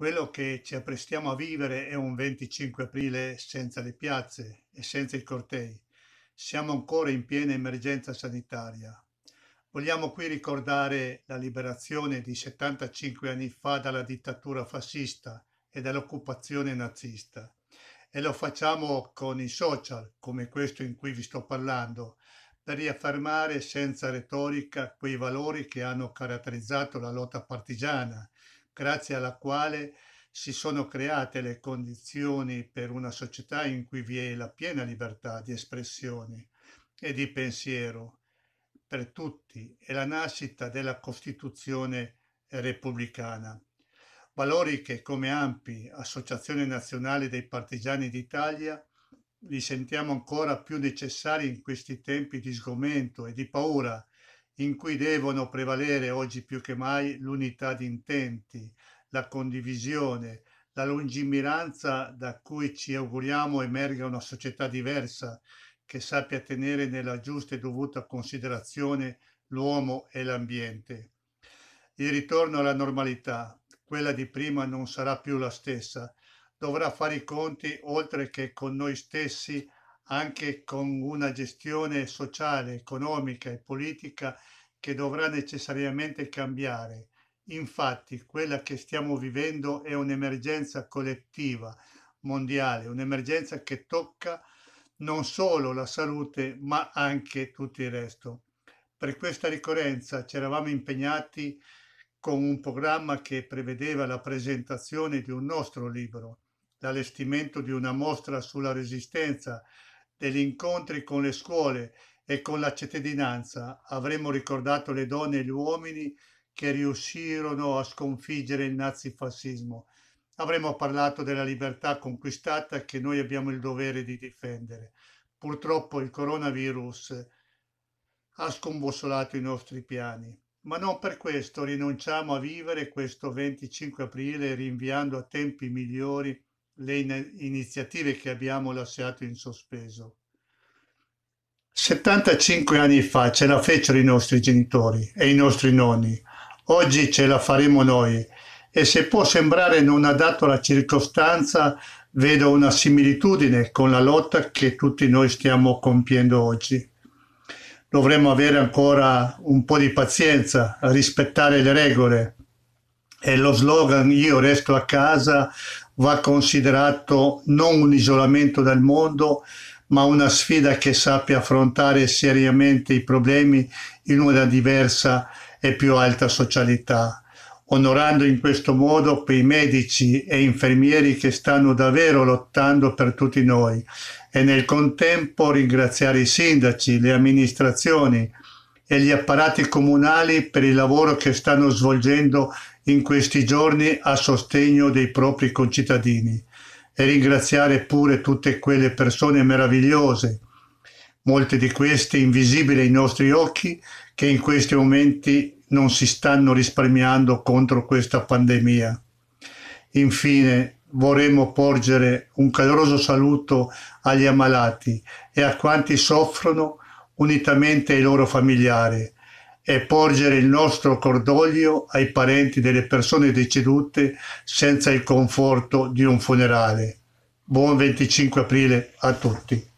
Quello che ci apprestiamo a vivere è un 25 aprile senza le piazze e senza i cortei. Siamo ancora in piena emergenza sanitaria. Vogliamo qui ricordare la liberazione di 75 anni fa dalla dittatura fascista e dall'occupazione nazista. E lo facciamo con i social, come questo in cui vi sto parlando, per riaffermare senza retorica quei valori che hanno caratterizzato la lotta partigiana grazie alla quale si sono create le condizioni per una società in cui vi è la piena libertà di espressione e di pensiero per tutti e la nascita della Costituzione repubblicana. Valori che come AMPI, Associazione Nazionale dei Partigiani d'Italia, li sentiamo ancora più necessari in questi tempi di sgomento e di paura in cui devono prevalere oggi più che mai l'unità di intenti, la condivisione, la lungimiranza da cui ci auguriamo emerga una società diversa che sappia tenere nella giusta e dovuta considerazione l'uomo e l'ambiente. Il ritorno alla normalità, quella di prima non sarà più la stessa, dovrà fare i conti oltre che con noi stessi anche con una gestione sociale, economica e politica che dovrà necessariamente cambiare. Infatti, quella che stiamo vivendo è un'emergenza collettiva, mondiale, un'emergenza che tocca non solo la salute, ma anche tutto il resto. Per questa ricorrenza ci eravamo impegnati con un programma che prevedeva la presentazione di un nostro libro, l'allestimento di una mostra sulla resistenza, degli incontri con le scuole e con la cittadinanza avremmo ricordato le donne e gli uomini che riuscirono a sconfiggere il nazifascismo. Avremmo parlato della libertà conquistata che noi abbiamo il dovere di difendere. Purtroppo il coronavirus ha scombussolato i nostri piani, ma non per questo rinunciamo a vivere questo 25 aprile rinviando a tempi migliori le iniziative che abbiamo lasciato in sospeso. 75 anni fa ce la fecero i nostri genitori e i nostri nonni. Oggi ce la faremo noi e se può sembrare non adatto alla circostanza, vedo una similitudine con la lotta che tutti noi stiamo compiendo oggi. Dovremmo avere ancora un po' di pazienza, rispettare le regole e lo slogan io resto a casa va considerato non un isolamento dal mondo, ma una sfida che sappia affrontare seriamente i problemi in una diversa e più alta socialità, onorando in questo modo quei medici e infermieri che stanno davvero lottando per tutti noi e nel contempo ringraziare i sindaci, le amministrazioni e gli apparati comunali per il lavoro che stanno svolgendo in questi giorni a sostegno dei propri concittadini e ringraziare pure tutte quelle persone meravigliose, molte di queste invisibili ai nostri occhi, che in questi momenti non si stanno risparmiando contro questa pandemia. Infine, vorremmo porgere un caloroso saluto agli ammalati e a quanti soffrono unitamente ai loro familiari e porgere il nostro cordoglio ai parenti delle persone decedute senza il conforto di un funerale. Buon 25 aprile a tutti.